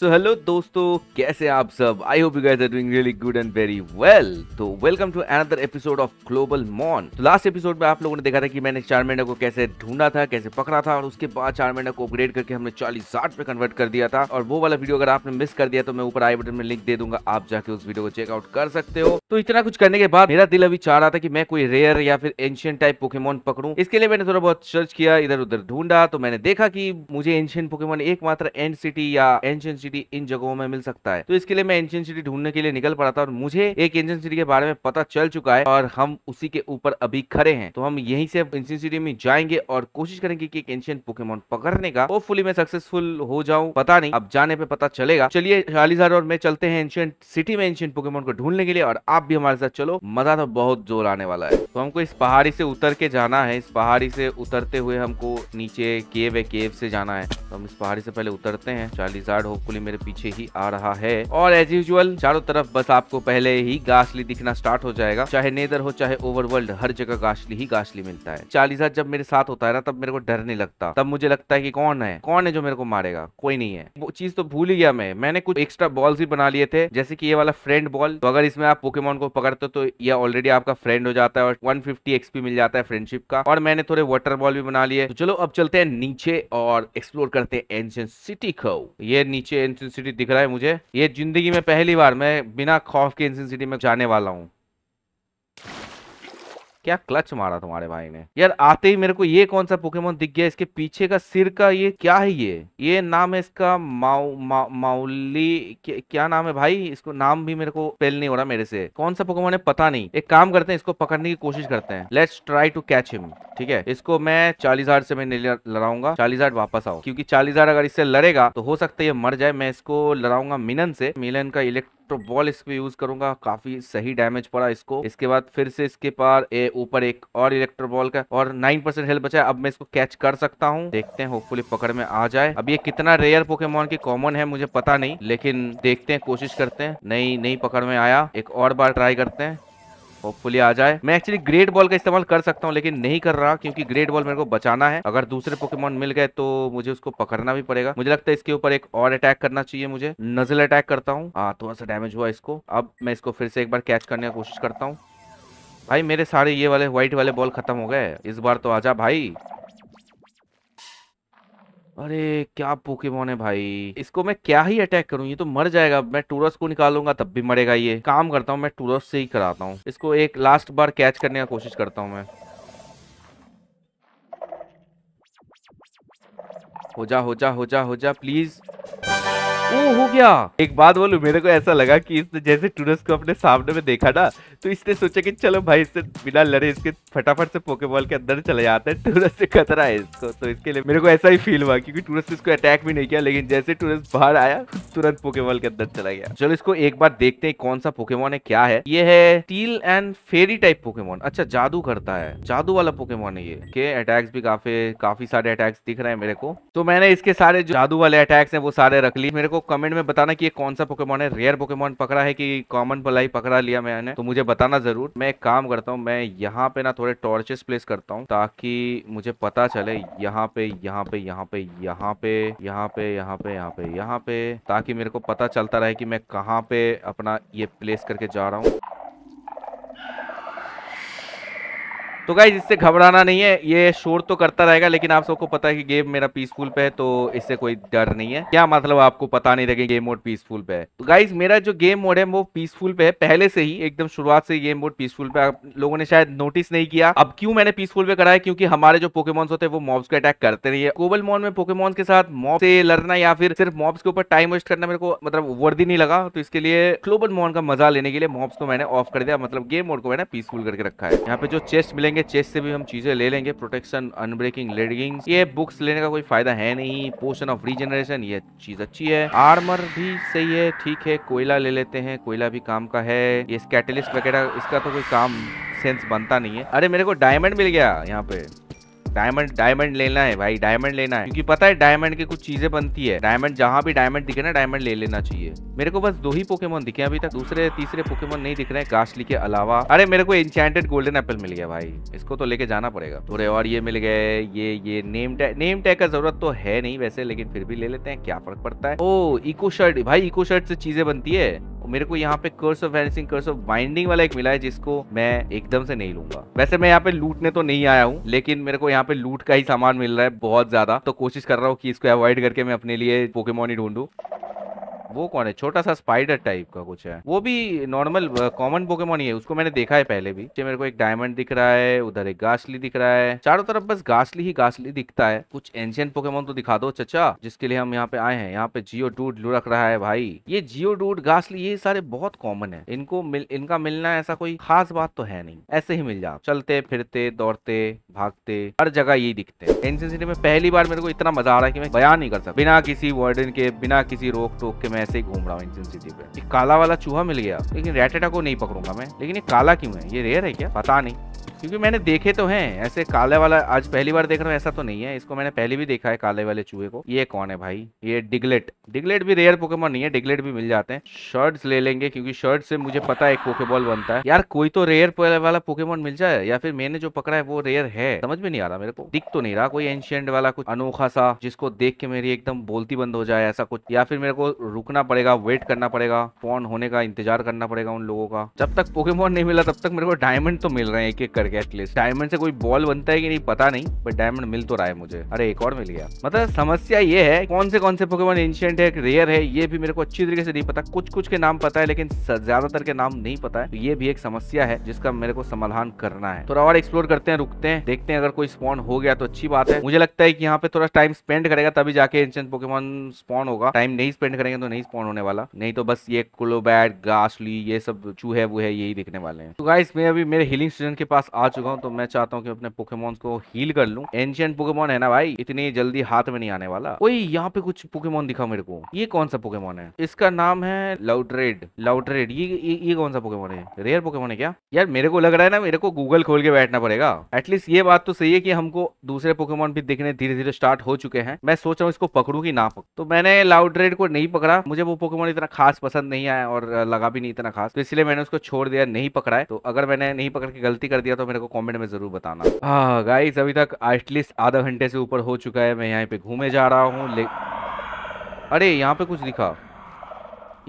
so hello दोस्तों कैसे आप सब I hope you guys are doing really good and very well तो welcome to another episode of global mon तो last episode में आप लोगों ने देखा था कि मैंने चारमेंडा को कैसे ढूंढा था कैसे पकड़ा था और उसके बाद चारमेंडा को अपग्रेड करके हमने चालीस साठ में कन्वर्ट कर दिया था और वो वाला वीडियो अगर आपने मिस कर दिया तो मैं ऊपर आई बटन में लिंक दे दूंगा आप जाके उस वीडियो को चेकआउट कर सकते हो तो इतना कुछ करने के बाद मेरा दिल अभी चाह रहा था कि मैं कोई रेयर या फिर एंशियन टाइप पोकेमोन पकड़ू इसके लिए मैंने थोड़ा बहुत सर्च किया इधर उधर ढूंढा तो मैंने देखा कि मुझे एंशियन पोकेमोन एकमात्र एंड सिटी या एंशियन सिटी इन जगहों में मिल सकता है तो इसके लिए मैं एंशियन सिटी ढूंढने के लिए निकल पड़ा था और मुझे एक एंशियन सिटी के बारे में पता चल चुका है और हम उसी के ऊपर अभी खड़े हैं तो हम यहीं से एंशियन सिटी में जाएंगे और कोशिश करेंगे की एक एंशियन पोकेमोन पकड़ने का होपफुली मैं सक्सेसफुल हो जाऊँ पता नहीं अब जाने पर पता चलेगा चलिए चालीसार और मैं चलते हैं एंशियंट सिटी में एंशियंट पोकेमोन को ढूंढने के लिए और आप भी हमारे साथ चलो मजा तो बहुत जोर आने वाला है तो हमको इस पहाड़ी से उतर के जाना है इस पहाड़ी से उतरते हुए हमको नीचे केव है केव से जाना है तो हम इस पहाड़ी से पहले उतरते हैं चालीसार होपफुली एक्चुअली मेरे पीछे ही आ रहा है और एज यूजल चारों तरफ बस आपको पहले ही गासली दिखना स्टार्ट हो जाएगा चाहे नेदर हो चाहे ओवरवर्ल्ड हर जगह गासली ही गासली मिलता है चालीस जब मेरे साथ होता है ना तब मेरे को डर नहीं लगता तब मुझे लगता है की कौन है कौन है जो मेरे को मारेगा कोई नहीं है वो चीज तो भूल ही गया मैं मैंने कुछ एक्स्ट्रा बॉल्स भी बना लिए थे जैसे की ये वाला फ्रेंड बॉल तो अगर इसमें आप पोकेमोन को पकड़ते तो ये ऑलरेडी आपका फ्रेंड हो जाता है और वन एक्सपी मिल जाता है फ्रेंडशिप का और मैंने थोड़े वाटर बॉल भी बना लिए तो चलो अब चलते हैं नीचे और एक्सप्लोर करते हैं एंशियंट सिटी को ये नीचे सिटी दिख रहा है मुझे ये जिंदगी में पहली बार मैं बिना खौफ के इंटेंसिटी में जाने वाला हूँ क्या क्लच मारा तुम्हारे भाई ने यार आते ही मेरे को ये कौन सा पोकेमोन दिख गया इसके पीछे का सिर का ये क्या है ये ये नाम है इसका माउ मा, माउली क्या नाम है भाई इसको नाम भी मेरे को पेल नहीं हो रहा मेरे से कौन सा पोकेमोन है पता नहीं एक काम करते हैं इसको पकड़ने की कोशिश करते हैं let's try to catch him ठीक है इसको मैं चालीस हजार से मैं लड़ाऊंगा चालीस हजार वापस आओ क्योंकि चालीस हजार अगर इससे लड़ेगा तो हो सकता है ये मर जाए मैं इसको लड़ाऊंगा मिनन से मिलन का इलेक्ट तो बॉल इसको यूज करूंगा काफी सही डैमेज पड़ा इसको इसके बाद फिर से इसके पार ऊपर एक और इलेक्ट्रो बॉल का और नाइन परसेंट हेल्प बचा अब मैं इसको कैच कर सकता हूँ देखते हैं होपफुली पकड़ में आ जाए अब ये कितना रेयर पोकेमोन की कॉमन है मुझे पता नहीं लेकिन देखते हैं कोशिश करते हैं नहीं नहीं पकड़ में आया एक और बार ट्राई करते हैं होपफुली आ जाए मैं एक्चुअली ग्रेट बॉल का इस्तेमाल कर सकता हूँ लेकिन नहीं कर रहा क्योंकि ग्रेट बॉल मेरे को बचाना है अगर दूसरे पोकेमोन मिल गए तो मुझे उसको पकड़ना भी पड़ेगा मुझे लगता है इसके ऊपर एक और अटैक करना चाहिए मुझे नजल अटैक करता हूँ हाँ थोड़ा सा डैमेज हुआ इसको अब मैं इसको फिर से एक बार कैच करने की कोशिश करता हूँ भाई मेरे सारे ये वाले व्हाइट वाले बॉल खत्म हो गए इस बार तो आजा भाई अरे क्या पोकेमोन है भाई इसको मैं क्या ही अटैक करूँ ये तो मर जाएगा मैं टूरस को निकालूंगा तब भी मरेगा ये काम करता हूँ मैं टूरस से ही कराता हूँ इसको एक लास्ट बार कैच करने का कोशिश करता हूँ मैं हो जा हो जा हो जा हो जा प्लीज ओ हो गया एक बात बोलू मेरे को ऐसा लगा कि इसने जैसे टूरस को अपने सामने में देखा ना तो इसने सोचा कि चलो भाई इससे बिना लड़े इसके फटाफट से पोकेबॉल के अंदर चले जाते हैं टूरस से खतरा है इसको तो इसके लिए मेरे को ऐसा ही फील हुआ क्योंकि टूरस इसको अटैक भी नहीं किया लेकिन जैसे टूरस बाहर आया तुरंत पोकेबॉल के अंदर चला गया चलो इसको एक बार देखते हैं कौन सा पोकेमोन है क्या है ये है steel and fairy type Pokemon अच्छा जादू करता है जादू वाला पोकेमोन है ये के अटैक्स भी काफी काफी सारे अटैक्स दिख रहे हैं मेरे को तो मैंने इसके सारे जादू वाले अटैक्स है वो सारे रख लिए मेरे को कमेंट में बताना कि ये कौन सा पोकेमोन है रेयर पोकेमोन पकड़ा है कि कॉमन भलाई पकड़ा लिया मैंने तो मुझे बताना जरूर मैं एक काम करता हूँ मैं यहाँ पे ना थोड़े टॉर्चेस प्लेस करता हूँ ताकि मुझे पता चले यहाँ पे यहाँ पे यहाँ पे यहाँ पे यहाँ पे यहाँ पे यहाँ पे यहाँ पे ताकि मेरे को पता चलता रहे की मैं कहाँ पे अपना ये प्लेस करके जा रहा हूँ तो गाइज इससे घबराना नहीं है ये शोर तो करता रहेगा लेकिन आप सबको पता है कि गेम मेरा पीसफुल पे है तो इससे कोई डर नहीं है क्या मतलब आपको पता नहीं रहेगा गेम मोड पीसफुल पे है तो गाइज मेरा जो गेम मोड है वो पीसफुल पे है पहले से ही एकदम शुरुआत से गेम मोड पीसफुल पे आप लोगों ने शायद नोटिस नहीं किया अब क्यों मैंने पीसफुल पे करा है क्योंकि हमारे जो पोकेमोन्स होते हैं वो मॉब्स को अटैक करते रहिए कोबल मोन में पोकेमोन्स के साथ मॉब से लड़ना या फिर सिर्फ मॉब्स के ऊपर टाइम वेस्ट करना मेरे को मतलब वर्दी नहीं लगा तो इसके लिए ग्लोबल मोन का मजा लेने के लिए मॉब्स को मैंने ऑफ कर दिया मतलब गेम मोड को मैंने पीसफुल करके रखा है यहाँ पे जो चेस्ट मिलेंगे के चेस्ट से भी हम चीजें ले लेंगे प्रोटेक्शन अनब्रेकिंग लेडिंग ये बुक्स लेने का कोई फायदा है नहीं पोशन ऑफ रीजनरेशन ये चीज अच्छी है आर्मर भी सही है ठीक है कोयला ले लेते हैं कोयला भी काम का है ये कैटलिस्ट वगैरह इसका तो कोई काम सेंस बनता नहीं है अरे मेरे को डायमंड मिल गया यहाँ पे डायमंड डायमंड लेना है भाई डायमंड लेना है क्योंकि पता है डायमंड की कुछ चीजें बनती है डायमंड जहाँ भी डायमंड दिखे ना डायमंड ले लेना चाहिए मेरे को बस दो ही पोकेमोन दिखे अभी तक दूसरे तीसरे पोकेमोन नहीं दिख रहे हैं कास्टली के अलावा अरे मेरे को इंचेंटेड गोल्डन एप्पल मिल गया भाई इसको तो लेके जाना पड़ेगा थोड़े और ये मिल गए ये ये नेम टैग नेम टैग का जरूरत तो है नहीं वैसे लेकिन फिर भी ले लेते हैं क्या फर्क पड़ता है ओ इको शर्ट भाई इको शर्ट से चीजें बनती है मेरे को यहाँ पे curse of vanishing curse of binding वाला एक मिला है जिसको मैं एकदम से नहीं लूंगा वैसे मैं यहाँ पे लूटने तो नहीं आया हूँ लेकिन मेरे को यहाँ पे लूट का ही सामान मिल रहा है बहुत ज्यादा तो कोशिश कर रहा हूँ कि इसको अवॉइड करके मैं अपने लिए पोकेमोनी ढूंढू वो कौन है छोटा सा स्पाइडर टाइप का कुछ है वो भी नॉर्मल कॉमन पोकेमोन ही है उसको मैंने देखा है पहले भी मेरे को एक डायमंड दिख रहा है उधर एक गासली दिख रहा है चारों तरफ बस गासली ही गासली दिखता है कुछ एंशियंट पोकेमोन तो दिखा दो चचा जिसके लिए हम यहाँ पे आए हैं यहाँ पे जियो डूड लुढ़क रहा है भाई ये जियो डूड गासली ये सारे बहुत कॉमन है इनको मिल इनका मिलना ऐसा कोई खास बात तो है नहीं ऐसे ही मिल जा चलते फिरते दौड़ते भागते हर जगह यही दिखते हैं एंशियन सिटी में पहली बार मेरे को इतना मजा आ रहा है कि मैं बयान नहीं कर सकता बिना किसी वार्डन के बिना किसी रोक टोक के मैं मैं ऐसे ही घूम रहा हूँ सिटी पे एक काला वाला चूहा मिल गया लेकिन रेटेटा को नहीं पकड़ूंगा मैं लेकिन ये काला क्यों है ये रेयर है क्या पता नहीं क्योंकि मैंने देखे तो हैं ऐसे काले वाला आज पहली बार देख रहा हूँ ऐसा तो नहीं है इसको मैंने पहले भी देखा है काले वाले चूहे को ये कौन है भाई ये डिगलेट डिगलेट भी रेयर पोकेमोन नहीं है डिगलेट भी मिल जाते हैं शर्ट्स ले लेंगे क्योंकि शर्ट से मुझे पता है पोकेबॉल बनता है यार कोई तो रेयर वाला पोकेमोन मिल जाए या फिर मैंने जो पकड़ा है वो रेयर है समझ में नहीं आ रहा मेरे को दिख तो नहीं रहा कोई एंशियंट वाला कुछ अनोखा सा जिसको देख के मेरी एकदम बोलती बंद हो जाए ऐसा कुछ या फिर मेरे को रुकना पड़ेगा वेट करना पड़ेगा फोन होने का इंतजार करना पड़ेगा उन लोगों का जब तक पोकेमोन नहीं मिला तब तक मेरे को डायमंड तो मिल रहे हैं एक एक करके करके एटलीस्ट डायमंड से कोई बॉल बनता है कि नहीं पता नहीं बट डायमंड मिल तो रहा है मुझे अरे एक और मिल गया मतलब समस्या ये है कौन से कौन से पोकेमोन एंशियंट है रेयर है ये भी मेरे को अच्छी तरीके से नहीं पता कुछ कुछ के नाम पता है लेकिन ज्यादातर के नाम नहीं पता है तो ये भी एक समस्या है जिसका मेरे को समाधान करना है थोड़ा और एक्सप्लोर करते हैं रुकते हैं देखते हैं अगर कोई स्पॉन हो गया तो अच्छी बात है मुझे लगता है कि यहाँ पे थोड़ा टाइम स्पेंड करेगा तभी जाके एंशियंट पोकेमोन स्पॉन होगा टाइम नहीं स्पेंड करेंगे तो नहीं स्पॉन होने वाला नहीं तो बस ये क्लोबैट गासली ये सब चूहे वूहे यही दिखने वाले हैं तो गाइस मैं अभी मेरे हीलिंग स्टेशन के पास आ चुका हूँ तो मैं चाहता हूँ कि अपने पोकेमोन को हील कर लूँ एंशियंट पोकेमोन है ना भाई इतनी जल्दी हाथ में नहीं आने वाला ओए यहाँ पे कुछ पोकेमोन दिखा मेरे को ये कौन सा पोकेमोन है इसका नाम है लाउट्रेड लाउट्रेड ये, ये ये कौन सा पोकेमोन है रेयर पोकेमोन है क्या यार मेरे को लग रहा है ना मेरे को गूगल खोल के बैठना पड़ेगा एटलीस्ट ये बात तो सही है की हमको दूसरे पोकेमोन भी दिखने धीरे धीरे स्टार्ट हो चुके हैं मैं सोच रहा हूँ इसको पकड़ू की ना पकड़ू तो मैंने लाउड्रेड को नहीं पकड़ा मुझे वो पोकेमोन इतना खास पसंद नहीं आया और लगा भी नहीं इतना खास तो इसलिए मैंने उसको छोड़ दिया नहीं पकड़ा है तो अगर मैंने नहीं पकड़ के गलती कर दिया तो मेरे को कमेंट में ज़रूर बताना हाँ गाइस अभी तक एटलीस्ट आधा घंटे से ऊपर हो चुका है मैं यहाँ पे घूमे जा रहा हूँ अरे यहाँ पे कुछ दिखा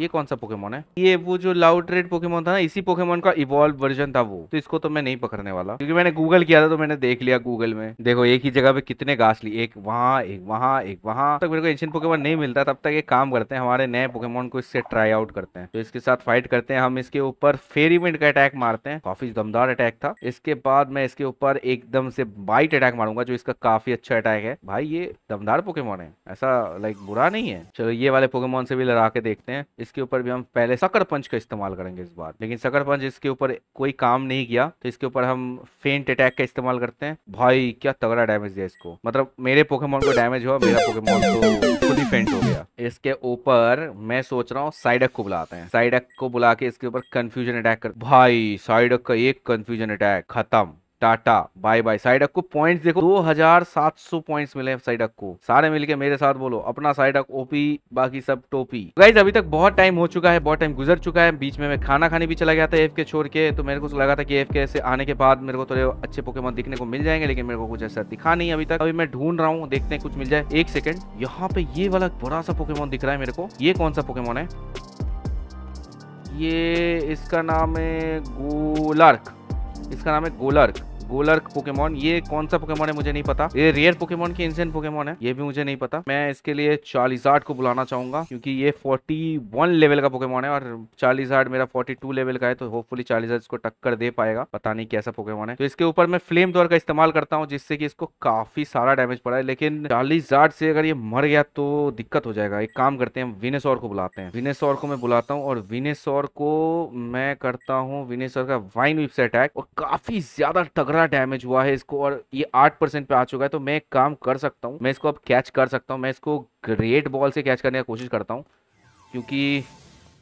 ये कौन सा पोकेमोन है ये वो जो लाउड रेड पोकेमोन था ना इसी पोकेमोन का इवॉल्व वर्जन था वो तो इसको तो मैं नहीं पकड़ने वाला क्योंकि मैंने गूगल किया था तो मैंने देख लिया गूगल में देखो एक ही जगह पे कितने घास ली एक वहाँ एक वहाँ एक वहाँ तक मेरे को एंशियन पोकेमोन नहीं मिलता तब तक एक काम करते हैं हमारे नए पोकेमोन को इससे ट्राई आउट करते हैं तो इसके साथ फाइट करते हैं हम इसके ऊपर फेरीमेंट का अटैक मारते हैं काफी दमदार अटैक था इसके बाद मैं इसके ऊपर एकदम से बाइट अटैक मारूंगा जो इसका काफी अच्छा अटैक है भाई ये दमदार पोकेमोन है ऐसा लाइक बुरा नहीं है चलो ये वाले पोकेमोन से भी लड़ा के देखते हैं इस इसके ऊपर भी हम पहले सकर पंच का इस्तेमाल करेंगे इस बार लेकिन सकर पंच इसके ऊपर कोई काम नहीं किया तो इसके ऊपर हम फेंट अटैक का इस्तेमाल करते हैं भाई क्या तगड़ा डैमेज दिया इसको मतलब मेरे पोकेमोन को डैमेज हुआ मेरा पोकेमोन तो खुद ही फेंट हो गया इसके ऊपर मैं सोच रहा हूँ साइडक को बुलाते हैं साइडक को बुला के इसके ऊपर कंफ्यूजन अटैक कर भाई साइडक का एक कंफ्यूजन अटैक खत्म टाटा बाय बाय साइडक को पॉइंट्स देखो 2700 पॉइंट्स मिले हैं साइडक को सारे मिलके मेरे साथ बोलो अपना साइडक ओपी बाकी सब टोपी गाइज अभी तक बहुत टाइम हो चुका है बहुत टाइम गुजर चुका है बीच में मैं खाना खाने भी चला गया था एफ के छोड़ के तो मेरे को तो लगा था कि एफ के ऐसे आने के बाद मेरे को थोड़े अच्छे पोके दिखने को मिल जाएंगे लेकिन मेरे को कुछ ऐसा दिखा नहीं अभी तक अभी मैं ढूंढ रहा हूँ देखते हैं कुछ मिल जाए एक सेकंड यहाँ पे ये वाला बड़ा सा पोकेमोन दिख रहा है मेरे को ये कौन सा पोकेमोन है ये इसका नाम है गोलार्क इसका नाम है गोलार्क गोलर्क पोकेमोन ये कौन सा पोकेमोन है मुझे नहीं पता ये रेयर पोकेमोन की इंसेंट पोकेमोन है ये भी मुझे नहीं पता मैं इसके लिए चालीसार्ट को बुलाना चाहूंगा क्योंकि ये 41 लेवल का पोकेमोन है और चालीसार्ट मेरा टू लेवल का है तो होपफुली चालीसार्ट इसको टक्कर दे पाएगा पता नहीं कैसा पोकेमोन है तो इसके ऊपर मैं फ्लेम दौर का इस्तेमाल करता हूँ जिससे कि इसको काफी सारा डैमेज पड़ा है लेकिन चालीसार्ट से अगर ये मर गया तो दिक्कत हो जाएगा एक काम करते हैं विनेसोर को बुलाते हैं विनेसोर को मैं बुलाता हूँ और विनेसोर को मैं करता हूँ विनेसोर का वाइन विप्स से अटैक और काफी ज्यादा टकरा इतना डैमेज हुआ है इसको और ये आठ परसेंट पे आ चुका है तो मैं एक काम कर सकता हूँ मैं इसको अब कैच कर सकता हूँ मैं इसको ग्रेट बॉल से कैच करने की कोशिश करता हूँ क्योंकि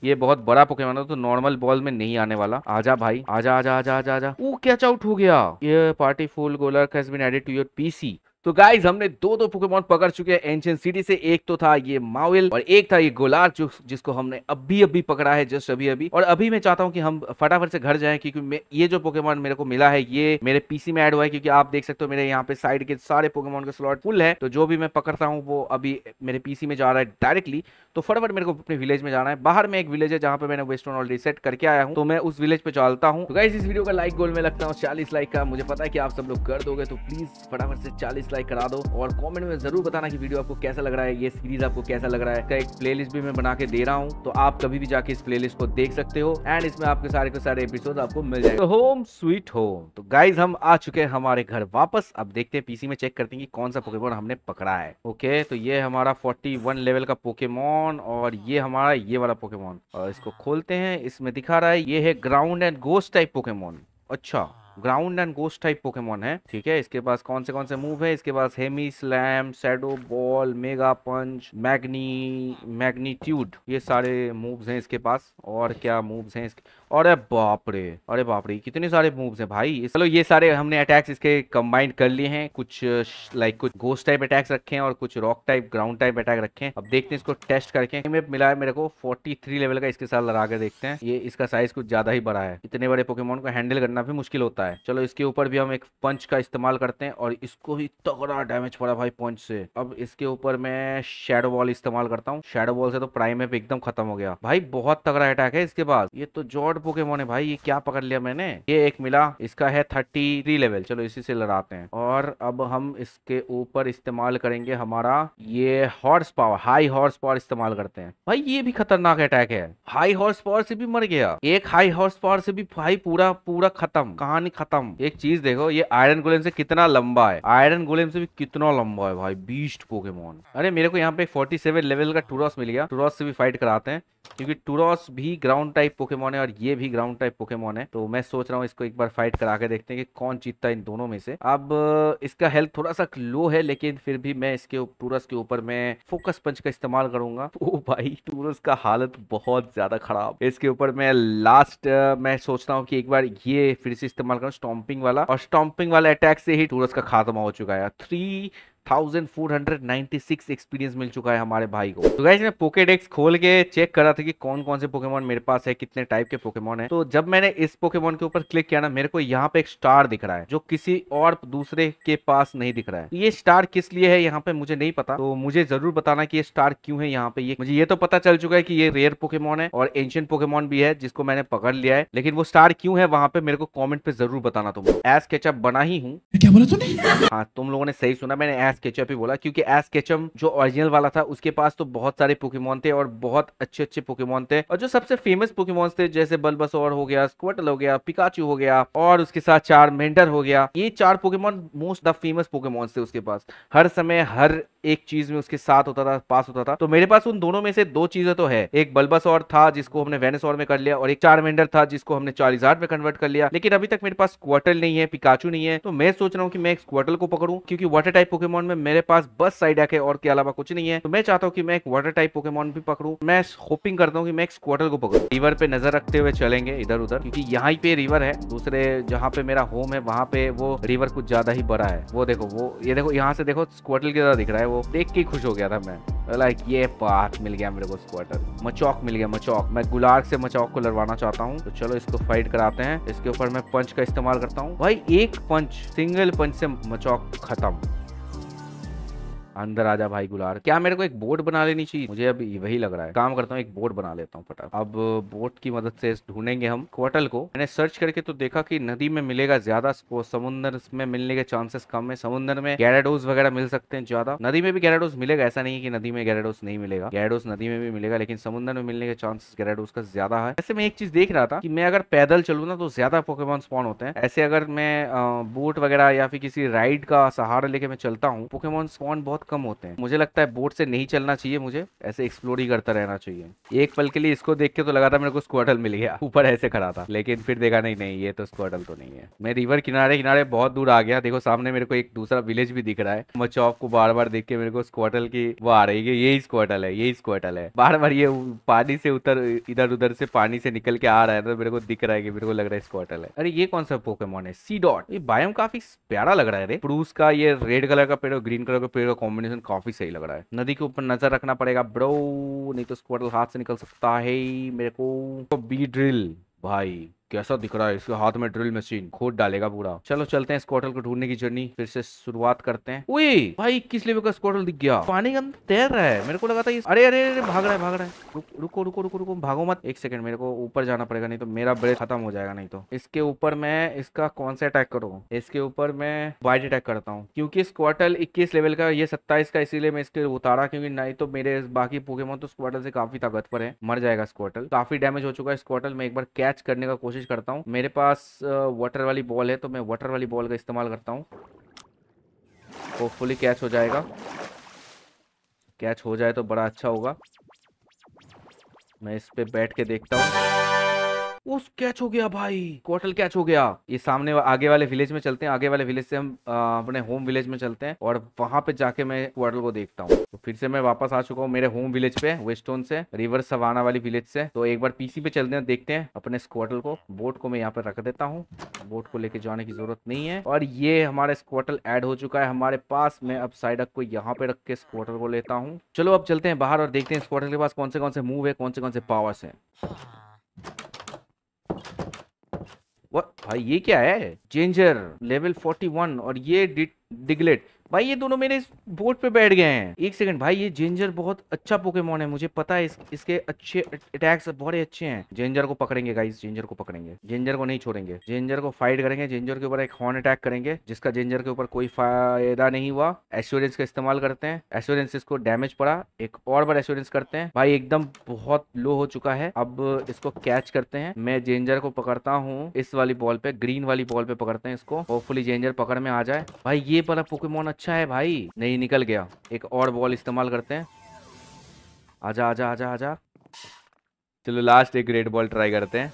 ये बहुत बड़ा पोकेमोन है तो नॉर्मल बॉल में नहीं आने वाला आजा भाई आजा आजा आजा आजा आजा वो कैच आउट हो गया ये party full Golurk has been added to your PC तो गाइज हमने दो दो पुकेमोन पकड़ चुके हैं एंशियन सिटी से एक तो था ये माविल और एक था ये गोलार जो जिसको हमने अभी अभी पकड़ा है जस्ट अभी अभी और अभी मैं चाहता हूँ कि हम फटाफट से घर जाए क्योंकि ये जो पोकेमोन मेरे को मिला है ये मेरे पीसी में एड हुआ है क्योंकि आप देख सकते हो मेरे यहाँ पे साइड के सारे पोकेमोन का स्लॉट फुल है तो जो भी मैं पकड़ता हूँ वो अभी मेरे पीसी में जा रहा है डायरेक्टली तो फटाफट मेरे को अपने विलेज में जाना है बाहर में एक विलेज है जहाँ पे मैंने वेस्टर्न ऑलरेडी सेट करके आया हूँ तो मैं उस विलेज पे चलता हूँ तो गाइज इस वीडियो का लाइक गोल में लगता हूँ चालीस लाइक का मुझे पता है कि आप सब लोग कर दोगे तो प्लीज फटाफट से चालीस लाइक करा दो और कॉमेंट में जरूर बताना की वीडियो आपको कैसा लग रहा है ये सीरीज आपको कैसा लग रहा है एक प्ले भी मैं बना के दे रहा हूँ तो आप कभी भी जाके इस प्ले को देख सकते हो एंड इसमें आपके सारे के सारे एपिसोड आपको मिल जाए होम स्वीट होम तो गाइज तो हम आ चुके हैं हमारे घर वापस अब देखते हैं पीसी में चेक करते हैं कि कौन सा पोकेमोन हमने पकड़ा है ओके तो ये हमारा 41 लेवल का पोकेमोन पोकेमोन और ये हमारा ये वाला पोकेमोन और इसको खोलते हैं इसमें दिखा रहा है ये है ground and ghost type Pokemon अच्छा ground and ghost type Pokemon है ठीक है इसके पास कौन से कौन से मूव है इसके पास heavy slam shadow ball mega punch magni magnitude ये सारे मूव्स हैं इसके पास और क्या मूव्स हैं इसके अरे बाप रे अरे बाप रे कितने सारे मूव्स हैं भाई चलो ये सारे हमने अटैक्स इसके कंबाइंड कर लिए हैं कुछ लाइक कुछ गोस्ट टाइप अटैक्स रखे हैं और कुछ rock type ground type attack रखे हैं अब देखते हैं इसको टेस्ट करके में मिला है मेरे को 43 लेवल का इसके साथ लगा के देखते हैं ये इसका साइज कुछ ज्यादा ही बड़ा है इतने बड़े पोकेमोन को हैंडल करना भी मुश्किल होता है चलो इसके ऊपर भी हम एक पंच का इस्तेमाल करते हैं और इसको ही तगड़ा डैमेज पड़ा भाई पंच से अब इसके ऊपर मैं शेडो बॉल इस्तेमाल करता हूँ शेडो बॉल से तो प्राइम एप एकदम खत्म हो गया भाई बहुत तगड़ा अटैक है इसके पास ये तो जॉर्ड हार्ड पोकेमोन है भाई ये क्या पकड़ लिया मैंने ये एक मिला इसका है थर्टी थ्री लेवल चलो इसी से लड़ाते हैं और अब हम इसके ऊपर इस्तेमाल करेंगे हमारा ये horsepower high horsepower इस्तेमाल करते हैं भाई ये भी खतरनाक अटैक है हाई हॉर्स पावर से भी मर गया एक हाई हॉर्स पावर से भी भाई पूरा पूरा खत्म कहानी खत्म एक चीज देखो ये आयरन गोलेम से कितना लंबा है आयरन गोलेम से भी कितना लंबा है भाई बीस्ट पोकेमोन अरे मेरे को यहाँ पे फोर्टी लेवल का टूरस मिल गया टूरस से भी फाइट कराते हैं क्योंकि टूरॉस भी ग्राउंड टाइप पोकेमोन है और ये भी ग्राउंड टाइप पोकेमोन है तो मैं सोच रहा हूँ इसको एक बार फाइट करा के देखते हैं कि कौन जीतता है इन दोनों में से अब इसका हेल्थ थोड़ा सा लो है लेकिन फिर भी मैं इसके टूरस के ऊपर मैं फोकस पंच का इस्तेमाल करूंगा ओ भाई टूरस का हालत बहुत ज्यादा खराब इसके ऊपर मैं लास्ट मैं सोच रहा हूँ की एक बार ये फिर से इस्तेमाल करूँ स्टॉम्पिंग वाला और स्टॉम्पिंग वाला अटैक से ही टूरस का खात्मा हो चुका है three thousand four hundred ninety six experience मिल चुका है हमारे भाई को तो मैं पोकेडेक्स खोल के चेक रहा था कि कौन कौन से पोकेमोन मेरे पास है कितने टाइप के पोकेमोन है तो जब मैंने इस पोकेमोन के ऊपर क्लिक किया ना मेरे को यहाँ पे एक स्टार दिख रहा है जो किसी और दूसरे के पास नहीं दिख रहा है तो ये स्टार किस लिए है यहाँ पे मुझे नहीं पता तो मुझे जरूर बताना की ये स्टार क्यूँ है यहाँ पे ये मुझे ये तो पता चल चुका है की ये रेयर पोकेमोन है और एंशियन पोकेमोन भी है जिसको मैंने पकड़ लिया है लेकिन वो स्टार क्यूँ है वहाँ पे मेरे को कॉमेंट पे जरूर बताना तुम एस केचअप बना ही हूँ क्या बोला हाँ तुम लोगों ने सही सुना मैंने एस एस ही बोला क्योंकि एस केचम जो ओरिजिनल वाला था उसके पास तो बहुत सारे पोकेमोन थे और बहुत अच्छे अच्छे पोकेमोन थे और जो सबसे फेमस पोकेमोन थे जैसे बल्बस और हो गया स्क्वटल हो गया पिकाचू हो गया और उसके साथ चार मेंडर हो गया ये चार Pokemon most the famous Pokemon थे उसके पास हर समय हर एक चीज में उसके साथ होता था पास होता था तो मेरे पास उन दोनों में से दो चीजें तो है एक और था जिसको हमने वेनेसौर में कर लिया और एक चारमेंडर था जिसको हमने चालीजार्ड में कन्वर्ट कर लिया लेकिन अभी तक मेरे पास क्वार्टल नहीं है पिकाचू नहीं है तो मैं सोच रहा हूँ कि मैं एक क्वार्टल को पकड़ू क्योंकि वाटर टाइप पोकेमोन में मेरे पास बस साइड है और के अलावा कुछ नहीं है तो मैं चाहता हूँ कि मैं एक वाटर टाइप पोकेमोन भी पकड़ू मैं होपिंग करता हूँ कि मैं क्वार्टल को पकड़ू रिवर पे नजर रखते हुए चलेंगे इधर उधर क्योंकि यहाँ पे रिवर है दूसरे जहाँ पे मेरा होम है वहाँ पे वो रिवर कुछ ज्यादा ही बड़ा है वो देखो वो ये देखो यहाँ से देखो क्वार्टल की तरह दिख रहा है वो देख के खुश हो गया था मैं लाइक ये पार्क मिल गया मेरे को स्क्वाटर मचौक मिल गया मचौक मैं गुलार से मचौक को लड़वाना चाहता हूँ तो चलो इसको फाइट कराते हैं इसके ऊपर मैं पंच का इस्तेमाल करता हूँ भाई एक पंच सिंगल पंच से मचौक खत्म अंदर आजा भाई गुलार क्या मेरे को एक बोट बना लेनी चाहिए मुझे अब वही लग रहा है काम करता हूँ एक बोट बना लेता हूँ फटाफट अब बोट की मदद से ढूंढेंगे हम क्वार्टल को मैंने सर्च करके तो देखा कि नदी में मिलेगा ज्यादा समुद्र में मिलने के चांसेस कम है समुद्र में गैराडोज वगैरह मिल सकते हैं ज्यादा नदी में भी गैराडोज मिलेगा ऐसा नहीं है नदी में गैराडोज नहीं मिलेगा गैराडोज नदी में भी मिलेगा लेकिन समुद्र में मिलने के चांसेस गैराडोज का ज्यादा है ऐसे में एक चीज देख रहा था कि मैं अगर पैदल चलू ना तो ज्यादा पोकेमोन स्पॉन होते हैं ऐसे अगर मैं बोट वगैरह या फिर किसी राइड का सहारा लेके मैं चलता हूँ पोकेमोन स्पॉन बहुत कम होते हैं मुझे लगता है बोट से नहीं चलना चाहिए मुझे ऐसे एक्सप्लोर ही करता रहना चाहिए एक पल के लिए इसको देख के तो लगा था मेरे को स्क्वाडल मिल गया ऊपर ऐसे खड़ा था लेकिन फिर देखा नहीं नहीं ये तो स्क्वाडल तो नहीं है मैं रिवर किनारे किनारे बहुत दूर आ गया देखो सामने मेरे को एक दूसरा विलेज भी दिख रहा है चौक को बार बार देख के मेरे को स्क्वाटल की वो आ रही है यही स्क्वाटल है यही स्क्वाटल है बार बार ये पानी से उतर इधर उधर से पानी से निकल के आ रहा है तो मेरे को दिख रहा है कि मेरे को लग रहा है स्क्वाटल है अरे ये कौन सा पोकेमोन है सी डॉट ये बायोम काफी प्यारा लग रहा है रे प्रूस का ये रेड कलर का पेड़ और ग्रीन कलर का पेड़ का कॉम्बिनेशन कॉम्बिनेशन काफी सही लग रहा है नदी के ऊपर नजर रखना पड़ेगा ब्रो नहीं तो स्क्वाडल हाथ से निकल सकता है मेरे को तो बी ड्रिल भाई कैसा दिख रहा है इसके हाथ में ड्रिल मशीन खोद डालेगा पूरा चलो चलते हैं स्कॉटल को ढूंढने की जर्नी फिर से शुरुआत करते हैं ओए भाई इक्कीस लेवल का स्कॉटल दिख गया पानी के अंदर तैर रहा है मेरे को लगा था इस... अरे अरे अरे भाग रहा है भाग रहा है रुक, रुको रुको रुको रुको भागो मत एक सेकंड मेरे को ऊपर जाना पड़ेगा नहीं तो मेरा ब्रेक खत्म हो जाएगा नहीं तो इसके ऊपर मैं इसका कौन सा अटैक करूँ इसके ऊपर मैं वाइट अटैक करता हूँ क्योंकि स्कॉटल इक्कीस लेवल का ये सत्ताईस का इसीलिए मैं इसके उतारा क्योंकि नहीं तो मेरे बाकी पोखे तो स्कॉटल से काफी ताकत पर है मर जाएगा स्कॉटल काफी डैमेज हो चुका है स्कॉटल में एक बार कैच करने का कोशिश कोशिश करता हूँ मेरे पास वाटर वाली बॉल है तो मैं वाटर वाली बॉल का इस्तेमाल करता हूँ होपफुली कैच हो जाएगा कैच हो जाए तो बड़ा अच्छा होगा मैं इस पर बैठ के देखता हूँ उस कैच हो गया भाई क्वार्टर कैच हो गया ये सामने आगे वाले विलेज में चलते हैं आगे वाले विलेज से हम अपने होम विलेज में चलते हैं और वहां पे जाके मैं क्वार्टर को देखता हूँ तो फिर से मैं वापस आ चुका हूँ मेरे होम विलेज पे वेस्टोन से रिवर सवाना वाली विलेज से तो एक बार पीसी पे चलते हैं देखते हैं अपने स्क्वाटल को बोट को मैं यहाँ पे रख देता हूँ बोट को लेके जाने की जरूरत नहीं है और ये हमारे स्क्वाटल एड हो चुका है हमारे पास मैं अब साइड को यहाँ पे रख के स्क्वाटल को लेता हूँ चलो अब चलते हैं बाहर और देखते हैं स्क्वाटल के पास कौन से कौन से मूव है कौन से कौन से पावर्स है भाई ये क्या है जेंजर लेवल 41 और ये डिग्लेट भाई ये दोनों मेरे बोर्ड पे बैठ गए हैं एक सेकंड भाई ये जेंजर बहुत अच्छा पोकेमोन है मुझे पता है इस, इसके अच्छे अटैक्स बहुत अच्छे हैं जेंजर को पकड़ेंगे गाइस जेंजर को पकड़ेंगे जेंजर को नहीं छोड़ेंगे जेंजर को फाइट करेंगे जेंजर के ऊपर एक हॉर्न अटैक करेंगे जिसका जेंजर के ऊपर कोई फायदा नहीं हुआ एश्योरेंस का इस्तेमाल करते हैं एश्योरेंस इसको डैमेज पड़ा एक और बार एश्योरेंस करते हैं भाई एकदम बहुत लो हो चुका है अब इसको कैच करते हैं मैं जेंजर को पकड़ता हूँ इस वाली बॉल पे ग्रीन वाली बॉल पे पकड़ते हैं इसको होपफुली जेंजर पकड़ में आ जाए भाई ये बड़ा पोकेमोन अच्छा है भाई नहीं निकल गया एक और बॉल इस्तेमाल करते हैं आजा आजा आजा आजा चलो लास्ट एक रेड बॉल ट्राई करते हैं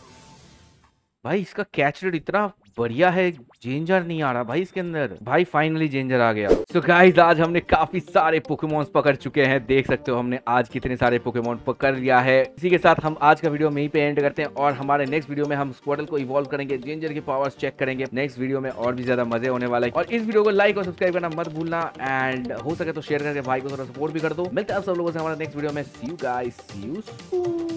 भाई इसका कैच रेट इतना बढ़िया है जेंजर नहीं आ रहा भाई इसके अंदर भाई फाइनली जेंजर आ गया तो गाइज आज हमने काफी सारे पोकेमोन्स पकड़ चुके हैं देख सकते हो हमने आज कितने सारे पोकेमोन पकड़ लिया है इसी के साथ हम आज का वीडियो में ही पे एंड करते हैं और हमारे नेक्स्ट वीडियो में हम स्क्वाडल को इवॉल्व करेंगे जेंजर के पावर्स चेक करेंगे नेक्स्ट वीडियो में और भी ज्यादा मजे होने वाले और इस वीडियो को लाइक और सब्सक्राइब करना मत भूलना एंड हो सके तो शेयर करके भाई को थोड़ा सपोर्ट भी कर दो मिलते हैं आप सब लोगों से हमारे नेक्स्ट वीडियो में see you guys see you